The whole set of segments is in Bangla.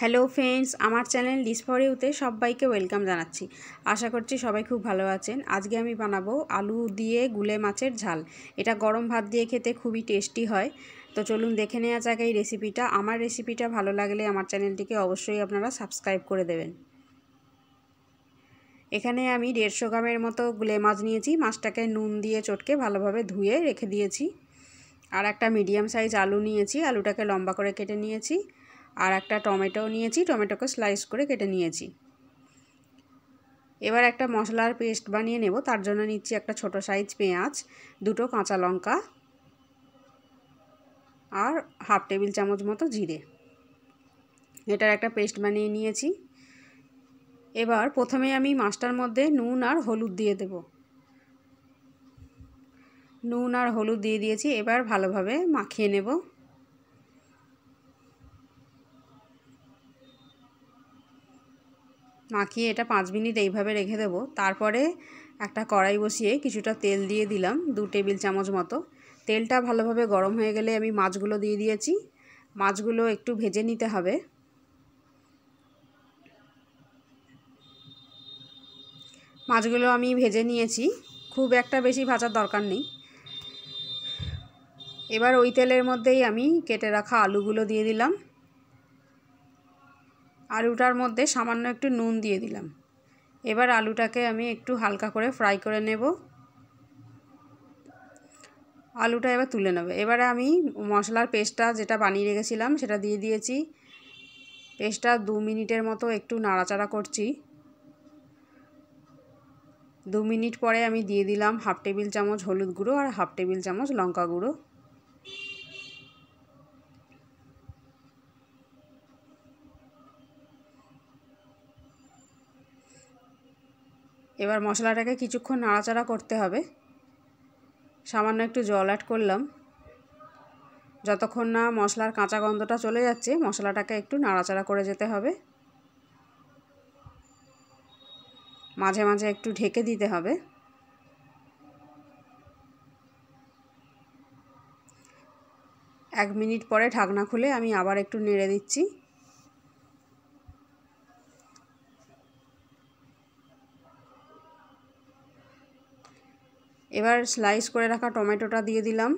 হ্যালো ফ্রেন্ডস আমার চ্যানেল ডিসফরিউতে সবাইকে ওয়েলকাম জানাচ্ছি আশা করছি সবাই খুব ভালো আছেন আজকে আমি বানাবো আলু দিয়ে গুলে মাছের ঝাল এটা গরম ভাত দিয়ে খেতে খুবই টেস্টি হয় তো চলুন দেখে নেওয়া যাক এই রেসিপিটা আমার রেসিপিটা ভালো লাগলে আমার চ্যানেলটিকে অবশ্যই আপনারা সাবস্ক্রাইব করে দেবেন এখানে আমি দেড়শো গ্রামের মতো গুলে মাছ নিয়েছি মাছটাকে নুন দিয়ে চটকে ভালোভাবে ধুয়ে রেখে দিয়েছি আর একটা মিডিয়াম সাইজ আলু নিয়েছি আলুটাকে লম্বা করে কেটে নিয়েছি আর একটা টমেটো নিয়েছি টমেটোকে স্লাইস করে কেটে নিয়েছি এবার একটা মশলার পেস্ট বানিয়ে নেব তার জন্য নিচ্ছি একটা ছোট সাইজ পেঁয়াজ দুটো কাঁচা লঙ্কা আর হাফ টেবিল চামচ মতো জিরে এটার একটা পেস্ট বানিয়ে নিয়েছি এবার প্রথমে আমি মাছটার মধ্যে নুন আর হলুদ দিয়ে দেব নুন আর হলুদ দিয়ে দিয়েছি এবার ভালোভাবে মাখিয়ে নেব মাখিয়ে এটা পাঁচ মিনিট এইভাবে রেখে দেব তারপরে একটা কড়াই বসিয়ে কিছুটা তেল দিয়ে দিলাম দু টেবিল চামচ মতো তেলটা ভালোভাবে গরম হয়ে গেলে আমি মাছগুলো দিয়ে দিয়েছি মাছগুলো একটু ভেজে নিতে হবে মাছগুলো আমি ভেজে নিয়েছি খুব একটা বেশি ভাজার দরকার নেই এবার ওই তেলের মধ্যেই আমি কেটে রাখা আলুগুলো দিয়ে দিলাম আলুটার মধ্যে সামান্য একটু নুন দিয়ে দিলাম এবার আলুটাকে আমি একটু হালকা করে ফ্রাই করে নেব আলুটা এবার তুলে নেবে এবারে আমি মশলার পেস্টটা যেটা বানিয়ে রেখেছিলাম সেটা দিয়ে দিয়েছি পেস্টটা দু মিনিটের মতো একটু নাড়াচাড়া করছি দু মিনিট পরে আমি দিয়ে দিলাম হাফ টেবিল চামচ হলুদ গুঁড়ো আর হাফ টেবিল চামচ লঙ্কা গুঁড়ো এবার মশলাটাকে কিছুক্ষণ নাড়াচাড়া করতে হবে সামান্য একটু জল অ্যাড করলাম যতক্ষণ না মশলার কাঁচা গন্ধটা চলে যাচ্ছে মশলাটাকে একটু নাড়াচাড়া করে যেতে হবে মাঝে মাঝে একটু ঢেকে দিতে হবে এক মিনিট পরে ঢাকনা খুলে আমি আবার একটু নেড়ে দিচ্ছি এবার স্লাইস করে রাখা টমেটোটা দিয়ে দিলাম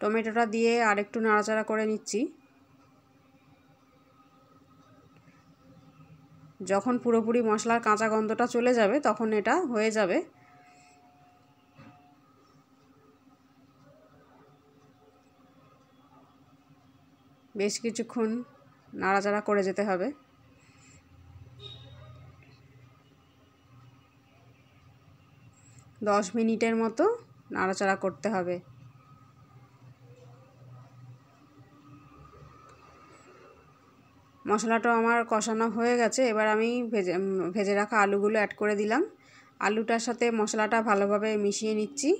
টমেটোটা দিয়ে আরেকটু নাড়াচাড়া করে নিচ্ছি যখন পুরোপুরি মশলার কাঁচা গন্ধটা চলে যাবে তখন এটা হয়ে যাবে বেশ কিছুক্ষণ নাড়াচাড়া করে যেতে হবে দশ মিনিটের মতো নাড়াচাড়া করতে হবে মশলাটা আমার কষানো হয়ে গেছে এবার আমি ভেজে ভেজে রাখা আলুগুলো অ্যাড করে দিলাম আলুটার সাথে মশলাটা ভালোভাবে মিশিয়ে নিচ্ছি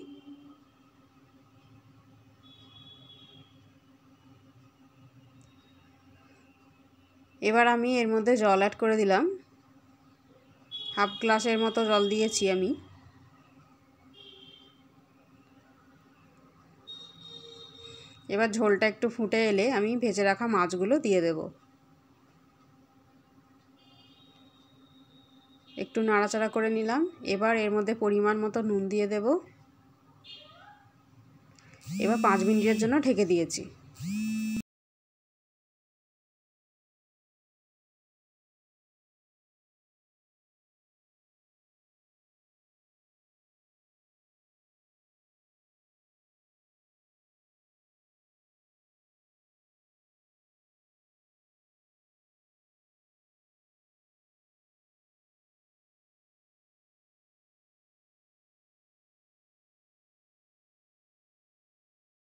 এবার আমি এর মধ্যে জল অ্যাড করে দিলাম হাফ গ্লাসের মতো জল দিয়েছি আমি এবার ঝোলটা একটু ফুটে এলে আমি ভেজে রাখা মাছগুলো দিয়ে দেব একটু নাড়াচাড়া করে নিলাম এবার এর মধ্যে পরিমাণ মতো নুন দিয়ে দেব এবার পাঁচ মিনিটের জন্য ঢেকে দিয়েছি